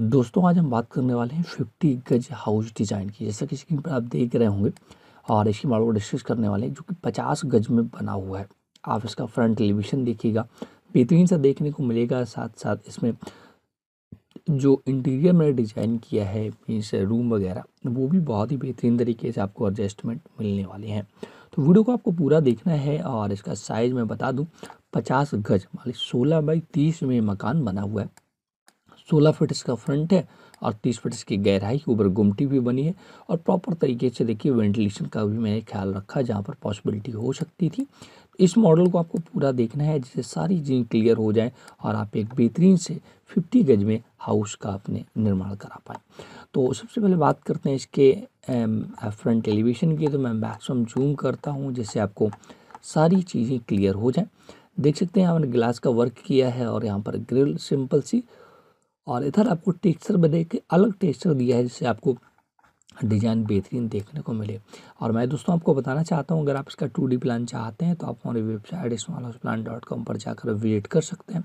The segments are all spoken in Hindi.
दोस्तों आज हम बात करने वाले हैं फिफ्टी गज हाउस डिज़ाइन की जैसा कि स्क्रीन पर आप देख रहे होंगे और इसकी मॉडल को डिस्कस करने वाले हैं जो कि पचास गज में बना हुआ है आप इसका फ्रंट एलिवेशन देखिएगा बेहतरीन सा देखने को मिलेगा साथ साथ इसमें जो इंटीरियर मैंने डिज़ाइन किया है मीन्स रूम वगैरह वो भी बहुत ही बेहतरीन तरीके से आपको एडजस्टमेंट मिलने वाले हैं तो वीडियो को आपको पूरा देखना है और इसका साइज़ मैं बता दूँ पचास गज मान ली सोलह बाई तीस में मकान बना हुआ है सोलह फीट इसका फ्रंट है और तीस फीट इसकी गहराई के ऊपर गुमटी भी बनी है और प्रॉपर तरीके से देखिए वेंटिलेशन का भी मैंने ख्याल रखा जहाँ पर पॉसिबिलिटी हो सकती थी इस मॉडल को आपको पूरा देखना है जिससे सारी चीज़ें क्लियर हो जाए और आप एक बेहतरीन से 50 गज में हाउस का अपने निर्माण करा पाए तो सबसे पहले बात करते हैं इसके फ्रंट एलिवेशन की तो मैं मैक्सिमम जूम करता हूँ जिससे आपको सारी चीज़ें क्लियर हो जाएँ देख सकते हैं यहाँ मैंने ग्लास का वर्क किया है और यहाँ पर ग्रिल सिंपल सी और इधर आपको टेक्सचर बने के अलग टेक्सचर दिया है जिससे आपको डिज़ाइन बेहतरीन देखने को मिले और मैं दोस्तों आपको बताना चाहता हूँ अगर आप इसका टू डी प्लान चाहते हैं तो आप हमारी website small house plan dot com पर जाकर विजिट कर सकते हैं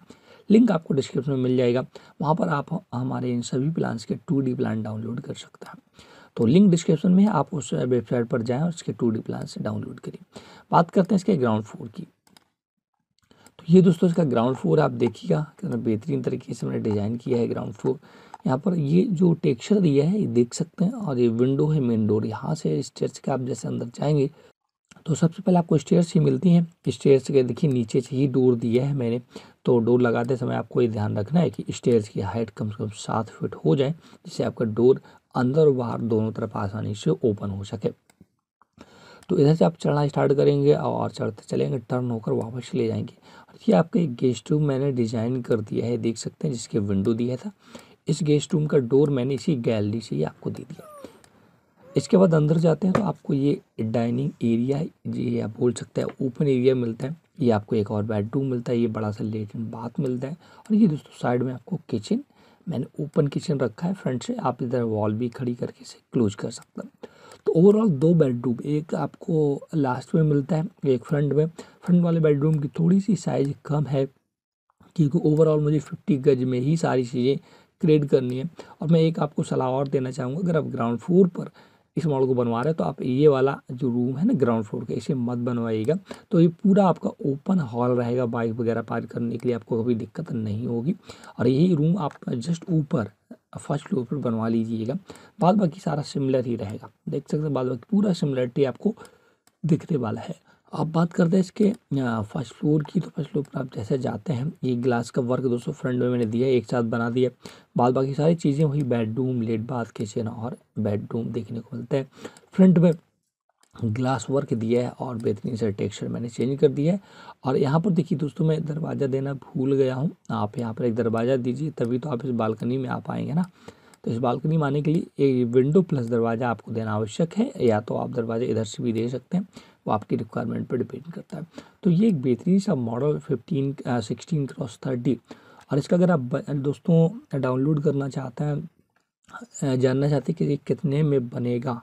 लिंक आपको डिस्क्रिप्शन में मिल जाएगा वहाँ पर आप हमारे इन सभी प्लान्स के टू डी प्लान डाउनलोड कर सकते हैं तो लिंक डिस्क्रिप्शन में आप उस वेबसाइट पर जाएँ और इसके टू डी प्लान से डाउनलोड करें बात करते हैं इसके ग्राउंड फ्लोर की ये दोस्तों इसका ग्राउंड फ्लोर आप देखिएगा कितना बेहतरीन तरीके से मैंने डिज़ाइन किया है ग्राउंड फ्लोर यहाँ पर ये जो टेक्सचर दिया है ये देख सकते हैं और ये विंडो है मेन डोर यहाँ से स्टेयर्स के आप जैसे अंदर जाएंगे तो सबसे पहले आपको स्टेयर्स ही मिलती हैं स्टेयर्स के देखिए नीचे से ही डोर दिया है मैंने तो डोर लगाते समय आपको ये ध्यान रखना है कि स्टेयर्स की हाइट कम से कम सात फिट हो जाए जिससे आपका डोर अंदर और बाहर दोनों तरफ आसानी से ओपन हो सके तो इधर से आप चढ़ना स्टार्ट करेंगे और चढ़ते चलेंगे टर्न होकर वापस ले जाएंगे और ये आपका एक गेस्ट रूम मैंने डिज़ाइन कर दिया है देख सकते हैं जिसके विंडो दिया था इस गेस्ट रूम का डोर मैंने इसी गैलरी से ही आपको दे दिया इसके बाद अंदर जाते हैं तो आपको ये डाइनिंग एरिया ये आप बोल सकते हैं ओपन एरिया मिलता है ये आपको एक और बेडरूम मिलता है ये बड़ा सा लेटरिन बाथ मिलता है और ये दोस्तों साइड में आपको किचन मैंने ओपन किचन रखा है फ्रंट से आप इधर वॉल भी खड़ी करके इसे क्लोज कर सकते हैं तो ओवरऑल दो बेडरूम एक आपको लास्ट में मिलता है एक फ्रंट में फ्रंट वाले बेडरूम की थोड़ी सी साइज़ कम है क्योंकि ओवरऑल मुझे फिफ्टी गज में ही सारी चीज़ें क्रिएट करनी है और मैं एक आपको सलाह और देना चाहूँगा अगर आप ग्राउंड फ्लोर पर इस मॉडल को बनवा रहे हैं तो आप ये वाला जो रूम है ना ग्राउंड फ्लोर का इसे मत बनवाइएगा तो ये पूरा आपका ओपन हॉल रहेगा बाइक वगैरह पार्क करने के लिए आपको कभी दिक्कत नहीं होगी और यही रूम आप जस्ट ऊपर फर्स्ट फ्लोर पर बनवा लीजिएगा बाद बाकी सारा सिमिलर ही रहेगा देख सकते हैं बाद बाकी पूरा सिमिलरिटी आपको दिखने वाला है अब बात करते हैं इसके फर्स्ट फ्लोर की तो फर्स्ट फ्लोर पर आप जैसे जाते हैं ये ग्लास का वर्क दोस्तों फ्रंट में मैंने दिया एक साथ बना दिया बाद बाकी सारी चीज़ें वही बेडरूम लेट बाथ किचन और बेडरूम देखने को मिलता है फ्रंट में ग्लास वर्क दिया है और बेहतरीन से टेक्सचर मैंने चेंज कर दिया है और यहाँ पर देखिए दोस्तों मैं दरवाज़ा देना भूल गया हूँ आप यहाँ पर एक दरवाज़ा दीजिए तभी तो आप इस बालकनी में आ पाएंगे ना तो इस बालकनी में आने के लिए एक विंडो प्लस दरवाज़ा आपको देना आवश्यक है या तो आप दरवाज़ा इधर से भी दे सकते हैं वो आपकी रिक्वायरमेंट पर डिपेंड करता है तो ये एक बेहतरीन सा model fifteen sixteen cross thirty और इसका अगर आप दोस्तों डाउनलोड करना चाहते हैं जानना चाहते हैं कि ये कितने में बनेगा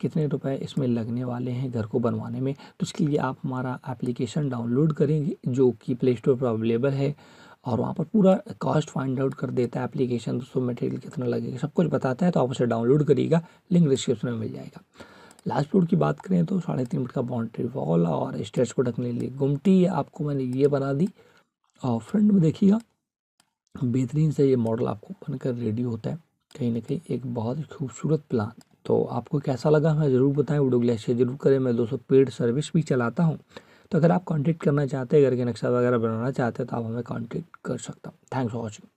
कितने रुपए इसमें लगने वाले हैं घर को बनवाने में तो इसके लिए आप हमारा एप्लीकेशन डाउनलोड करेंगे जो कि प्ले स्टोर पर अवेलेबल है और वहाँ पर पूरा कॉस्ट फाइंड आउट कर देता है एप्लीकेशन दोस्तों मटेरियल कितना लगेगा सब कुछ बताता है तो आप उसे डाउनलोड करिएगा लिंक डिस्क्रिप्शन में मिल जाएगा लास्ट फ्लोर की बात करें तो साढ़े तीन फुट का बाउंड्री वॉल और स्टेज को ढकने के लिए गुमटी आपको मैंने ये बना दी और फ्रंट में देखिएगा बेहतरीन से ये मॉडल आपको बनकर रेडी होता है कहीं ना कहीं एक बहुत ही खूबसूरत प्लान तो आपको कैसा लगा हमें ज़रूर बताएं वीडियो के लिए शेयर जरूर करें मैं दोस्तों पेड सर्विस भी चलाता हूँ तो अगर आप कॉन्टेक्ट करना चाहते हैं घर के नक्शा वगैरह बनाना चाहते हैं तो आप हमें कॉन्टेक्ट कर सकते हैं थैंक्स फॉर वॉचिंग